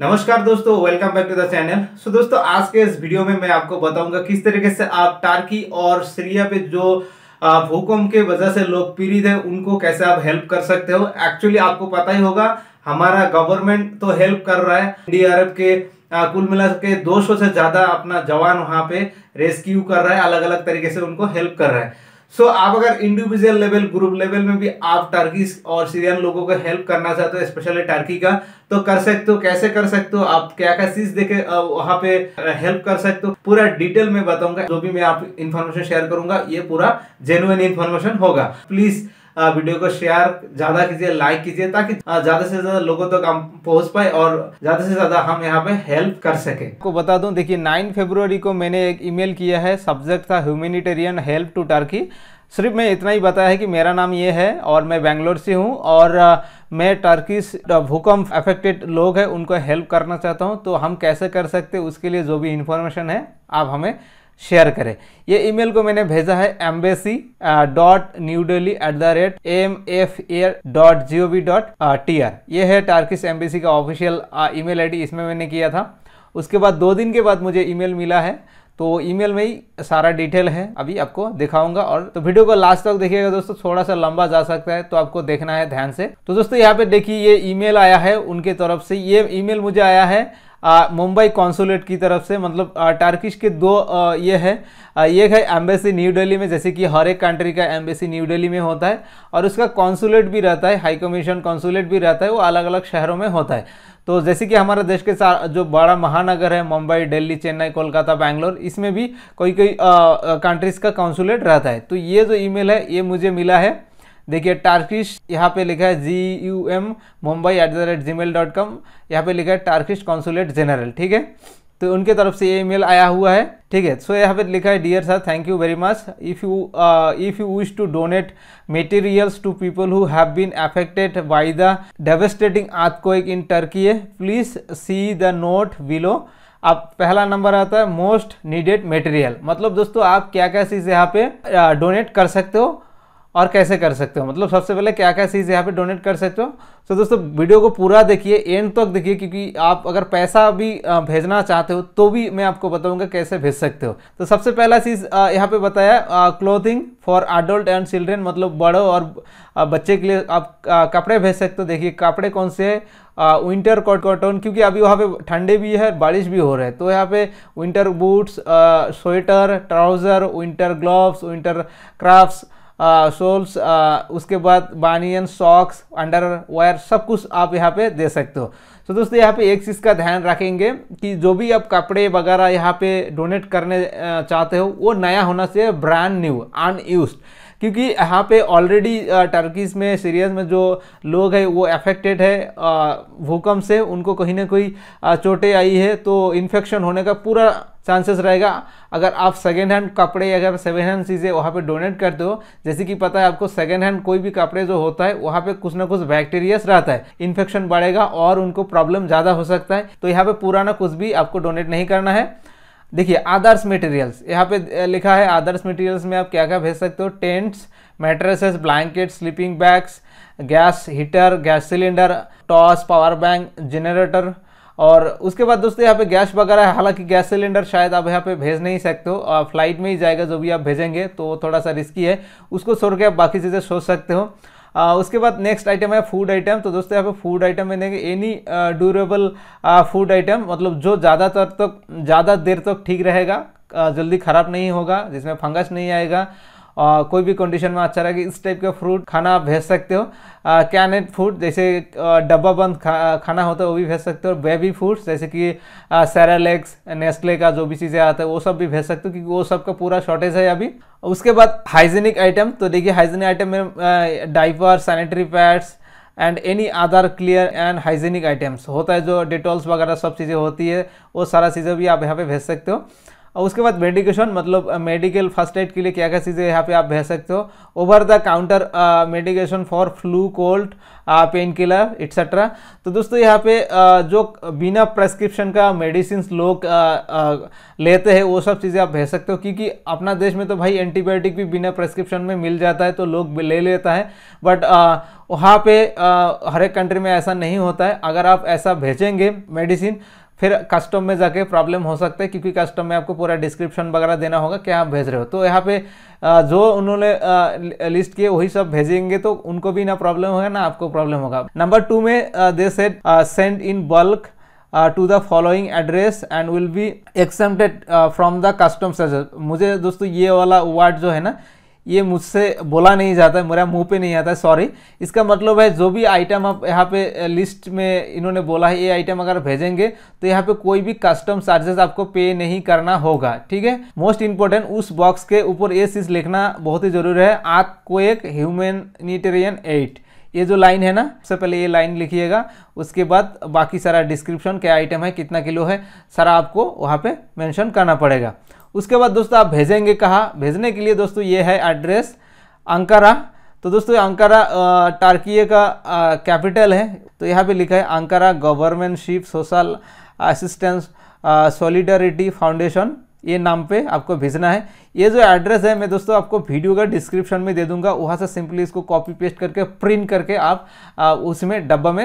नमस्कार दोस्तों welcome back to the channel so दोस्तों आज के इस वीडियो में मैं आपको बताऊंगा किस तरीके से आप टार्की और सीरिया पे जो भूकंप के वजह से लोग पीड़ित है उनको कैसे आप हेल्प कर सकते हो एक्चुअली आपको पता ही होगा हमारा गवर्नमेंट तो हेल्प कर रहा है अरब के कुल मिला के दो से ज्यादा अपना जवान वहां पे रेस्क्यू कर रहा है अलग अलग तरीके से उनको हेल्प कर रहा है सो so, आप अगर इंडिविजुअल लेवल ग्रुप लेवल में भी आप टर्की और सीरियन लोगों को हेल्प करना चाहते हो स्पेशली टर्की का तो कर सकते हो कैसे कर सकते हो आप क्या क्या चीज देखे वहां पे हेल्प कर सकते हो पूरा डिटेल में बताऊंगा जो भी मैं आप इन्फॉर्मेशन शेयर करूंगा ये पूरा जेनुअन इन्फॉर्मेशन होगा प्लीज वीडियो को शेयर ज्यादा कीजिए लाइक कीजिए ताकि ज्यादा से ज्यादा लोगों तक तो हम पहुंच पाए और ज्यादा से ज्यादा हम यहाँ पे हेल्प कर सके आपको बता दूं देखिए नाइन फरवरी को मैंने एक ईमेल किया है सब्जेक्ट था ह्यूमेनिटेरियन हेल्प टू टर्की सिर्फ मैं इतना ही बताया है कि मेरा नाम ये है और मैं बेंगलोर से हूँ और मैं टर्किस भूकंप अफेक्टेड लोग हैं उनको हेल्प करना चाहता हूँ तो हम कैसे कर सकते उसके लिए जो भी इन्फॉर्मेशन है आप हमें शेयर करें ये ईमेल को मैंने भेजा है embassy dot new Delhi at the rate M F A dot G O V dot T R ये है टार्किस एम्बेसी का ऑफिशियल ईमेल आईडी इसमें मैंने किया था उसके बाद दो दिन के बाद मुझे ईमेल मिला है तो ईमेल में ही सारा डिटेल है अभी आपको दिखाऊंगा और तो वीडियो को लास्ट तक देखिएगा दोस्तों थोड़ा सा लंबा जा सकता है तो आपको देखना है ध्यान से तो दोस्तों यहाँ पे देखिए ये ईमेल आया है उनके तरफ से ये ईमेल मुझे आया है मुंबई कॉन्सुलेट की तरफ से मतलब टर्किश के दो आ, ये है आ, एक है एम्बेसी न्यू दिल्ली में जैसे कि हर एक कंट्री का एम्बेसी न्यू दिल्ली में होता है और उसका कॉन्सुलेट भी रहता है हाई कमीशन कॉन्सुलेट भी रहता है वो अलग अलग शहरों में होता है तो जैसे कि हमारे देश के जो बड़ा महानगर है मुंबई दिल्ली चेन्नई कोलकाता बैंगलोर इसमें भी कोई कोई कंट्रीज़ का कॉन्सुलेट रहता है तो ये जो ईमेल है ये मुझे मिला है देखिए टार्किश यहाँ पे लिखा है G U M Mumbai at the rate gmail dot com यहाँ पर लिखा है टार्किश कॉन्सुलेट जनरल ठीक है तो उनके तरफ से ये ईमेल आया हुआ है ठीक है सो यहाँ पे लिखा है dear sir thank you very much if you if you wish to donate materials to people who have been affected by the devastating earthquake in Turkey please see the note below अब पहला number आता है most needed material मतलब दोस्तों आप क्या क्या चीज़ यहाँ पे डोनेट uh, कर सकते हो और कैसे कर सकते हो मतलब सबसे पहले क्या क्या चीज़ यहाँ पे डोनेट कर सकते हो तो दोस्तों वीडियो को पूरा देखिए एंड तक तो देखिए क्योंकि आप अगर पैसा भी भेजना चाहते हो तो भी मैं आपको बताऊंगा कैसे भेज सकते हो तो सबसे पहला चीज़ यहाँ पे बताया clothing for adult and children मतलब बड़ों और बच्चे के लिए आप कपड़े भेज सकते हो देखिए कपड़े कौन से है विंटर कॉट कॉटन क्योंकि अभी वहाँ पे ठंडे भी है बारिश भी हो रहा है तो यहाँ पे winter boots sweater trouser winter gloves winter crafts soles उसके बाद बानियन सॉक्स अंडरवेयर सब कुछ आप यहाँ पे दे सकते हो तो so, दोस्तों यहाँ पे एक चीज़ का ध्यान रखेंगे कि जो भी आप कपड़े वगैरह यहाँ पे डोनेट करने चाहते हो वो नया होना चाहिए ब्रांड न्यू अनयूज क्योंकि यहाँ पे ऑलरेडी टर्कीज में सीरियस में जो लोग हैं वो अफेक्टेड है भूकंप से उनको कहीं ना कहीं चोटें आई है तो इन्फेक्शन होने का पूरा चांसेस रहेगा अगर आप सेकेंड हैंड कपड़े अगर सेकेंड हैंड चीज़ें वहाँ पे डोनेट करते हो जैसे कि पता है आपको सेकेंड हैंड कोई भी कपड़े जो होता है वहाँ पे कुछ ना कुछ बैक्टीरियस रहता है इन्फेक्शन बढ़ेगा और उनको प्रॉब्लम ज़्यादा हो सकता है तो यहाँ पे पुराना कुछ भी आपको डोनेट नहीं करना है देखिए आदर्श मटेरियल्स यहाँ पे लिखा है आदर्श मटेरियल्स में आप क्या क्या भेज सकते हो tents mattresses blanket sleeping bags gas heater gas cylinder torch power bank generator और उसके बाद दोस्तों यहाँ पे गैस वगैरह है हालांकि गैस सिलेंडर शायद आप यहाँ पे भेज नहीं सकते हो फ्लाइट में ही जाएगा जो भी आप भेजेंगे तो थोड़ा सा रिस्की है उसको छोड़ के आप बाकी चीज़ें सोच सकते हो आ, उसके बाद नेक्स्ट आइटम है फूड आइटम तो दोस्तों यहाँ पे फूड आइटम में देंगे एनी ड्यूरेबल फूड आइटम मतलब जो ज़्यादातर तक तो, ज़्यादा देर तक तो ठीक रहेगा जल्दी ख़राब नहीं होगा जिसमें फंगस नहीं आएगा और कोई भी कंडीशन में अच्छा रहेगा इस टाइप का फ्रूट खाना आप भेज सकते हो कैनेट फूड जैसे डब्बा बंद खा, खाना होता है वो भी भेज सकते हो बेबी फूड्स जैसे कि सैरालेक्स नेस्ले का जो भी चीज़ें आता है वो सब भी भेज सकते हो क्योंकि वो सब का पूरा शॉर्टेज है अभी उसके बाद हाइजीनिक आइटम तो देखिए हाइजीनिक आइटम में diaper sanitary pads and any other clear and hygienic items होता है जो डिटॉल्स वगैरह सब चीज़ें होती है वो सारा चीज़ें भी आप यहाँ पे भेज सकते हो और उसके बाद मेडिकेशन मतलब मेडिकल फर्स्ट एड के लिए क्या क्या चीज़ें यहाँ पे आप भेज सकते हो over the counter medication for flu cold pain killer etcetera तो दोस्तों यहाँ पे uh, जो बिना प्रेस्क्रिप्शन का मेडिसिन लोग uh, uh, लेते हैं वो सब चीज़ें आप भेज सकते हो क्योंकि अपना देश में तो भाई एंटीबायोटिक भी बिना प्रेस्क्रिप्शन में मिल जाता है तो लोग ले लेता है बट वहाँ पे हर एक कंट्री में ऐसा नहीं होता है अगर आप ऐसा भेजेंगे मेडिसिन फिर कस्टम में जाके प्रॉब्लम हो सकता है क्योंकि कस्टम में आपको पूरा डिस्क्रिप्शन वगैरह देना होगा क्या आप भेज रहे हो तो यहाँ पे जो उन्होंने लिस्ट किए वही सब भेजेंगे तो उनको भी ना प्रॉब्लम होगा ना आपको प्रॉब्लम होगा नंबर टू में they set send in bulk to the following address and will be accepted from the custom the मुझे दोस्तों ये वाला वर्ड जो है ना ये मुझसे बोला नहीं जाता है मेरा मुंह पे नहीं आता है सॉरी इसका मतलब है जो भी आइटम आप यहाँ पे लिस्ट में इन्होंने बोला है ये आइटम अगर भेजेंगे तो यहाँ पे कोई भी कस्टम चार्जेस आपको पे नहीं करना होगा ठीक है मोस्ट इंपॉर्टेंट उस बॉक्स के ऊपर ये चीज़ लिखना बहुत ही ज़रूरी है आपको एक ह्यूमेनिटेरियन एड ये जो लाइन है ना सबसे पहले ये लाइन लिखिएगा उसके बाद बाकी सारा डिस्क्रिप्शन क्या आइटम है कितना किलो है सारा आपको वहाँ पे मैंशन करना पड़ेगा उसके बाद दोस्तों आप भेजेंगे कहाँ भेजने के लिए दोस्तों ये है एड्रेस अंकारा तो दोस्तों अंकारा टर्की का कैपिटल है तो यहाँ पे लिखा है Ankara government ship social assistance solidarity foundation ये नाम पे आपको भेजना है ये जो एड्रेस है मैं दोस्तों आपको वीडियो का डिस्क्रिप्शन में दे दूंगा वहाँ से सिंपली इसको कॉपी पेस्ट करके प्रिंट करके आप आ, उसमें डब्बा में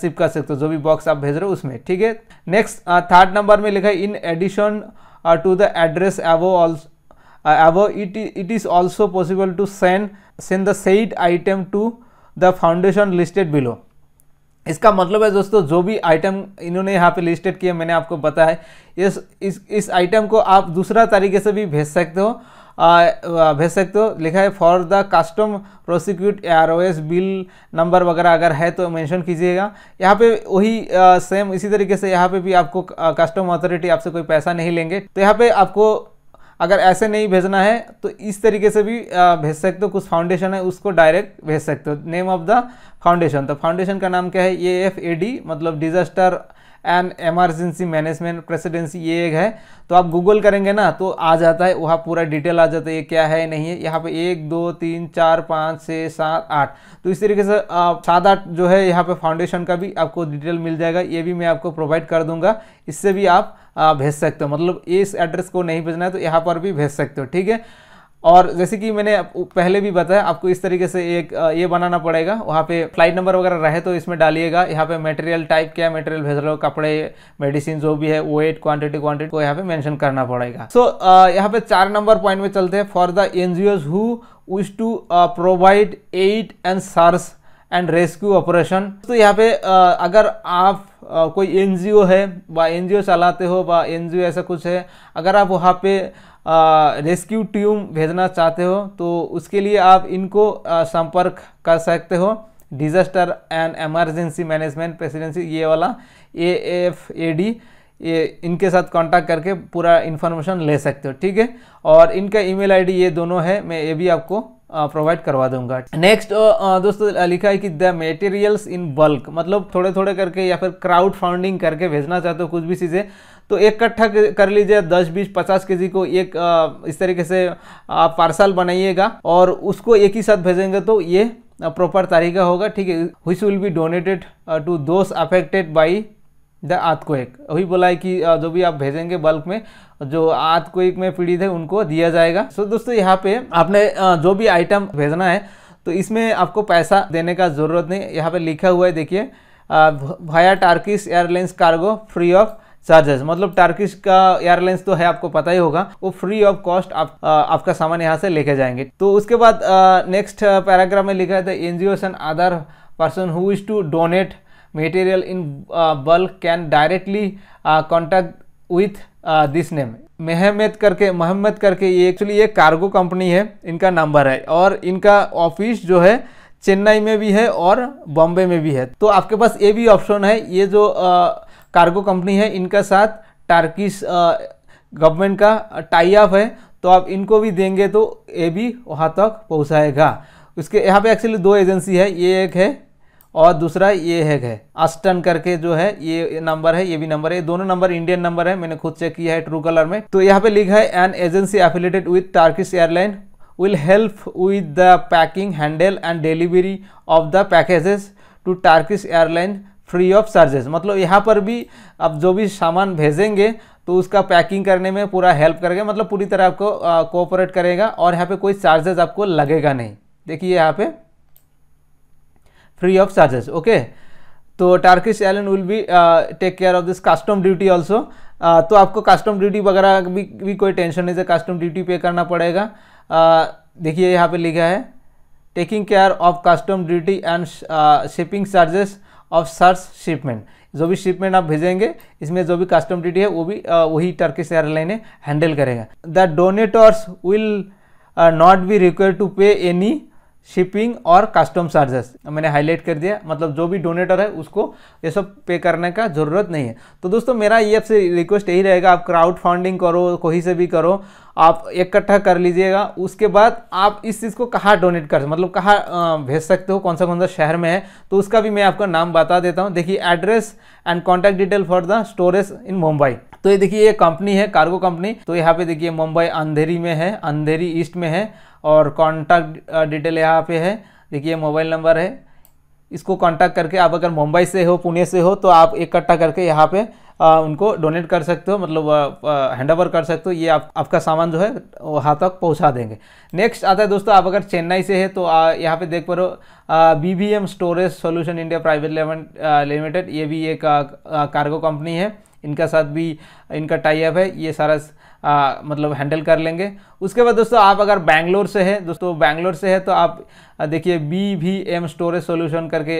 शिप कर सकते हो जो भी बॉक्स आप भेज रहे हो उसमें ठीक है नेक्स्ट थर्ड नंबर में लिखा है in addition uh, to the address above, also uh, above it, it is also possible to send send the said item to the foundation listed below इसका मतलब है दोस्तों जो भी आइटम इन्होंने यहाँ पे लिस्टेड किया मैंने आपको बताया इस इस इस आइटम को आप दूसरा तरीके से भी भेज सकते हो भेज सकते हो लिखा है for the custom prosecute S bill number वगैरह अगर है तो मेंशन कीजिएगा यहाँ पे वही सेम इसी तरीके से यहाँ पे भी आपको कस्टम अथॉरिटी आपसे कोई पैसा नहीं लेंगे तो यहाँ पे आपको अगर ऐसे नहीं भेजना है तो इस तरीके से भी भेज सकते हो कुछ फाउंडेशन है उसको डायरेक्ट भेज सकते हो नेम ऑफ द फाउंडेशन तो फाउंडेशन का नाम क्या है ए एफ ए डी मतलब disaster and emergency management presidency ये एक है तो आप गूगल करेंगे ना तो आ जाता है वहाँ पूरा डिटेल आ जाता है ये क्या है नहीं है यहाँ पे एक दो तीन चार पाँच छः सात आठ तो इस तरीके से सात आठ जो है यहाँ पे फाउंडेशन का भी आपको डिटेल मिल जाएगा ये भी मैं आपको प्रोवाइड कर दूंगा इससे भी आप भेज सकते हो मतलब इस एड्रेस को नहीं भेजना है तो यहाँ पर भी भेज सकते हो ठीक है और जैसे कि मैंने पहले भी बताया आपको इस तरीके से एक ये बनाना पड़ेगा वहाँ पे फ्लाइट नंबर वगैरह रहे तो इसमें डालिएगा यहाँ पे मटेरियल टाइप क्या मटेरियल भेज रहे हो कपड़े मेडिसिन जो भी है वेट क्वांटिटी क्वांटिटी को यहाँ पे मेंशन करना पड़ेगा सो so, यहाँ पे चार नंबर पॉइंट में चलते हैं for the N G Os who wish to provide aid and search and rescue operation तो यहाँ पे आ, अगर आप आ, कोई एन है व एन चलाते हो व एन ऐसा कुछ है अगर आप वहाँ पे रेस्क्यू टीम भेजना चाहते हो तो उसके लिए आप इनको संपर्क कर सकते हो disaster and emergency management presidency ये वाला ए एफ ए डी ये इनके साथ कांटेक्ट करके पूरा इन्फॉर्मेशन ले सकते हो ठीक है और इनका ईमेल आईडी ये दोनों है मैं ये भी आपको प्रोवाइड करवा दूंगा नेक्स्ट दोस्तों लिखा है कि द मेटेरियल्स इन बल्क मतलब थोड़े थोड़े करके या फिर क्राउड फाउंडिंग करके भेजना चाहते हो कुछ भी चीज़ें तो एक कट्ठा कर लीजिए दस बीस पचास के को एक इस तरीके से आप पार्सल बनाइएगा और उसको एक ही साथ भेजेंगे तो ये प्रॉपर तरीका होगा ठीक है which will be donated to those affected by the earthquake वही बोला है कि जो भी आप भेजेंगे बल्क में जो आर्थक्वेक में पीड़ित है उनको दिया जाएगा सो so, दोस्तों यहाँ पे आपने जो भी आइटम भेजना है तो इसमें आपको पैसा देने का ज़रूरत नहीं यहाँ पे लिखा हुआ है देखिए via Turkish airlines cargo free of charges मतलब टर्किश का एयरलाइंस तो है आपको पता ही होगा वो फ्री ऑफ कॉस्ट आप आपका सामान यहाँ से लेके जाएंगे तो उसके बाद नेक्स्ट पैराग्राफ में लिखा है N G Os and other person who is to donate material in bulk can directly contact with this name uh, करके मोहम्मद करके ये एक्चुअली ये कार्गो कंपनी है इनका नंबर है और इनका ऑफिस जो है चेन्नई में भी है और बॉम्बे में भी है तो आपके पास ये भी ऑप्शन है ये जो आ, कार्गो कंपनी है इनका साथ टार्किश गवर्नमेंट का टाई अप है तो आप इनको भी देंगे तो ये भी वहाँ तक पहुँचाएगा उसके यहाँ पे एक्चुअली दो एजेंसी है ये एक है और दूसरा ये एक है अस्टन करके जो है ये नंबर है ये भी नंबर है ये दोनों नंबर इंडियन नंबर है मैंने खुद चेक किया है ट्रू कलर में तो यहाँ पे लिखा है an agency affiliated with Turkish airline will help with the packing handle and delivery of the packages to Turkish airline free of charges मतलब यहाँ पर भी आप जो भी सामान भेजेंगे तो उसका पैकिंग करने में पूरा हेल्प करेगा मतलब पूरी तरह आपको कोऑपरेट करेगा और यहाँ पे कोई चार्जेस आपको लगेगा नहीं देखिए यहाँ पे फ्री ऑफ चार्जेस ओके तो Turkish Airlines will be take care of this custom duty also तो आपको कस्टम ड्यूटी वगैरह भी, भी कोई टेंशन नहीं था कस्टम ड्यूटी पे करना पड़ेगा देखिए यहाँ पर लिखा है taking care of custom duty and shipping charges of sirs shipment जो भी शिपमेंट आप भेजेंगे इसमें जो भी कस्टम ड्यूटी है वो भी वही टर्किश एयरलाइने हैंडल करेगा the donators will not be require to pay any shipping और कस्टम चार्जेस मैंने हाईलाइट कर दिया मतलब जो भी डोनेटर है उसको ये सब पे करने का ज़रूरत नहीं है तो दोस्तों मेरा ये आपसे रिक्वेस्ट यही रहेगा आप क्राउड फंडिंग करो कहीं से भी करो आप इकट्ठा कर लीजिएगा उसके बाद आप इस चीज़ को कहाँ डोनेट कर मतलब कहाँ भेज सकते हो कौन सा कौन सा शहर में है तो उसका भी मैं आपका नाम बता देता हूँ देखिए address and contact detail for the storage in Mumbai तो ये देखिए ये कंपनी है कार्गो कंपनी तो यहाँ पे देखिए मुंबई अंधेरी में है अंधेरी ईस्ट में है और कॉन्टैक्ट डिटेल uh, यहाँ पे है देखिए मोबाइल नंबर है इसको कांटेक्ट करके आप अगर मुंबई से हो पुणे से हो तो आप इकट्ठा करके यहाँ पे आ, uh, उनको डोनेट कर सकते हो मतलब हैंड uh, ओवर कर सकते हो ये आप, आपका सामान जो है वहाँ तक पहुँचा देंगे नेक्स्ट आता है दोस्तों आप अगर चेन्नई से है तो आ, यहाँ पे देख पा रहे हो B V M storage solution India private limited ये भी एक कार्गो कंपनी है इनका साथ भी इनका टाइप है ये सारा आ, मतलब हैंडल कर लेंगे उसके बाद दोस्तों आप अगर बैंगलोर से है दोस्तों बैंगलोर से है तो आप देखिए B V M storage solution करके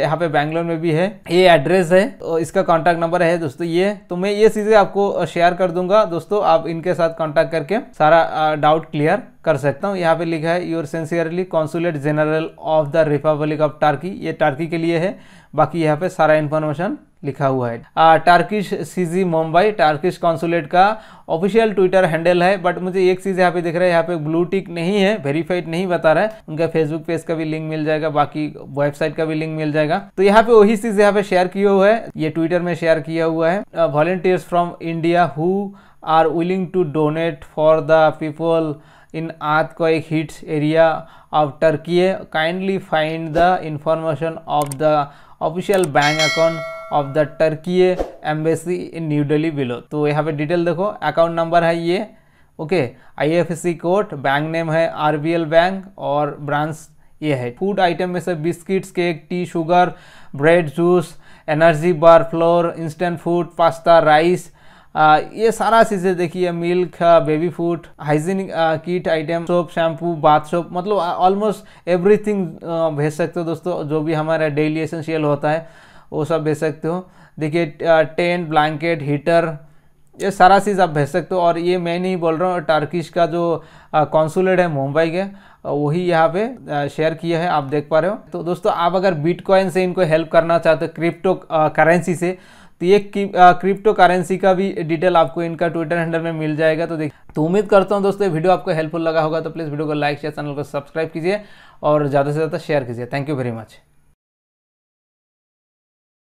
यहाँ पे बैंगलोर में भी है ये एड्रेस है तो इसका कॉन्टैक्ट नंबर है दोस्तों ये तो मैं ये चीज़ें आपको शेयर कर दूंगा दोस्तों आप इनके साथ कॉन्टैक्ट करके सारा डाउट क्लियर कर सकता हूँ यहाँ पे लिखा है your sincerely Consulate General of the Republic of Turkey ये टर्की के लिए है बाकी यहाँ पे सारा इन्फॉर्मेशन लिखा हुआ है Turkish CG Mumbai Turkish consulate का ऑफिशियल ट्विटर हैंडल है बट मुझे एक चीज़ यहाँ पे दिख रहा है यहाँ पे ब्लू टिक नहीं है वेरीफाइड नहीं बता रहा है उनका फेसबुक पेज का भी लिंक मिल जाएगा बाकी वेबसाइट का भी लिंक मिल जाएगा तो यहाँ पे वही चीज़ यहाँ पे शेयर किया हुआ है ये ट्विटर में शेयर किया हुआ है volunteers from India who are willing to donate for the people in earthquake hits area of Turkey kindly find the information of the official bank account of the Turkey embassy in New Delhi below तो यहाँ पे detail देखो account number है ये okay IFSC code bank name है RBL bank और branch ये है फूड आइटम में से biscuits cake tea sugar bread juice energy bar flour instant food pasta rice ah, ये सारा चीज़ें देखिए milk baby food hygienic kit item soap shampoo bath soap मतलब ऑलमोस्ट एवरीथिंग भेज सकते हो दोस्तों जो भी हमारा डेली एसेंशियल होता है वो सब भेज सकते हो देखिए टेंट ब्लैंकेट हीटर ये सारा चीज़ आप भेज सकते हो और ये मैं नहीं बोल रहा हूँ टर्किश का जो कॉन्सुलेट है मुंबई के वही यहाँ पे शेयर किया है आप देख पा रहे हो तो दोस्तों आप अगर बिटकॉइन से इनको हेल्प करना चाहते हो क्रिप्टो करेंसी से तो ये क्रिप्टो करेंसी का भी डिटेल आपको इनका ट्विटर हैंडल में मिल जाएगा तो देख तो उम्मीद करता हूँ दोस्तों वीडियो आपको हेल्पफुल लगा होगा तो प्लीज़ वीडियो को लाइक शेयर चैनल को सब्सक्राइब कीजिए और ज़्यादा से ज़्यादा शेयर कीजिए थैंक यू वेरी मच